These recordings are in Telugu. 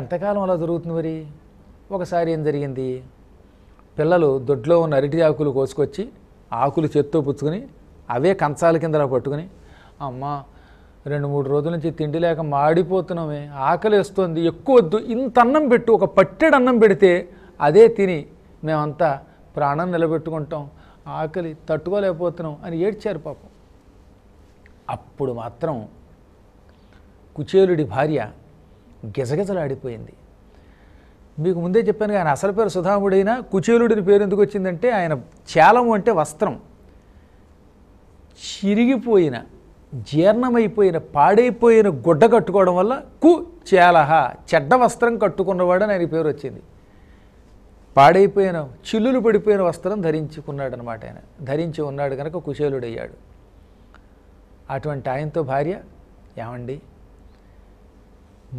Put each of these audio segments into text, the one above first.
ఎంతకాలం అలా జరుగుతుంది మరి ఒకసారి ఏం జరిగింది పిల్లలు దొడ్లో ఉన్న అరటి ఆకులు కోసుకొచ్చి ఆకులు చేత్తో పుచ్చుకొని అవే కంచాల కింద పట్టుకుని అమ్మ రెండు మూడు రోజుల నుంచి తిండి లేక మాడిపోతున్నామే ఆకలి వేస్తుంది ఎక్కువ వద్దు ఇంత అన్నం పెట్టు ఒక పట్టెడు అన్నం పెడితే అదే తిని మేమంతా ప్రాణం నిలబెట్టుకుంటాం ఆకలి తట్టుకోలేకపోతున్నాం అని ఏడ్చారు పాపం అప్పుడు మాత్రం కుచేలుడి భార్య గిజగిజలాడిపోయింది మీకు ముందే చెప్పాను ఆయన అసలు పేరు సుధాముడైనా కుచేలుడిని పేరు ఎందుకు వచ్చిందంటే ఆయన చాలము అంటే వస్త్రం చిరిగిపోయిన జీర్ణమైపోయిన పాడైపోయిన గుడ్డ కట్టుకోవడం వల్ల కు చేలహ చెడ్డ వస్త్రం కట్టుకున్నవాడని ఆయన పేరు వచ్చింది పాడైపోయిన చిల్లులు పడిపోయిన వస్త్రం ధరించుకున్నాడు అనమాట ఆయన ధరించి ఉన్నాడు కనుక కుశేలుడయ్యాడు అటువంటి ఆయనతో భార్య ఏమండి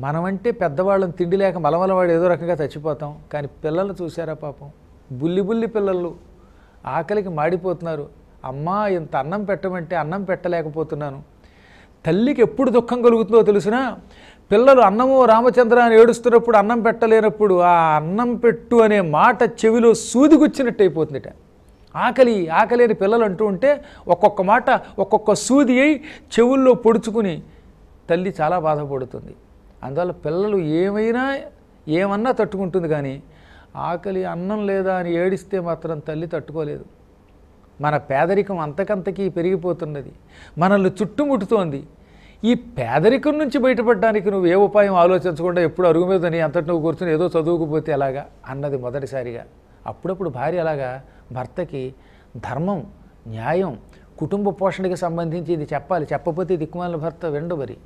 మనమంటే పెద్దవాళ్ళని తిండి లేక మలమలవాడు ఏదో రకంగా చచ్చిపోతాం కానీ పిల్లలు చూసారా పాపం బుల్లి బుల్లి పిల్లలు ఆకలికి మాడిపోతున్నారు అమ్మా ఇంత అన్నం పెట్టమంటే అన్నం పెట్టలేకపోతున్నాను తల్లికి ఎప్పుడు దుఃఖం కలుగుతుందో తెలిసినా పిల్లలు అన్నము రామచంద్ర అని ఏడుస్తున్నప్పుడు అన్నం పెట్టలేనప్పుడు ఆ అన్నం పెట్టు అనే మాట చెవిలో సూదిగుచ్చినట్టు అయిపోతుందిట ఆకలి ఆకలి అని పిల్లలు అంటూ ఉంటే ఒక్కొక్క మాట ఒక్కొక్క సూది అయి చెవుల్లో పొడుచుకుని తల్లి చాలా బాధపడుతుంది అందువల్ల పిల్లలు ఏమైనా ఏమన్నా తట్టుకుంటుంది కానీ ఆకలి అన్నం లేదా అని ఏడిస్తే మాత్రం తల్లి తట్టుకోలేదు మన పేదరికం అంతకంతకీ పెరిగిపోతున్నది మనల్ని చుట్టుముట్టుతోంది ఈ పేదరికం నుంచి బయటపడడానికి నువ్వు ఏ ఉపాయం ఆలోచించకుండా ఎప్పుడు అరుగు మీద నీ అంతటి నువ్వు కూర్చొని ఏదో చదువుకుపోతే ఎలాగా అన్నది మొదటిసారిగా అప్పుడప్పుడు భార్య అలాగా భర్తకి ధర్మం న్యాయం కుటుంబ పోషణకి సంబంధించి ఇది చెప్పాలి చెప్పపోతే దిక్కుమాల భర్త వెండు మరి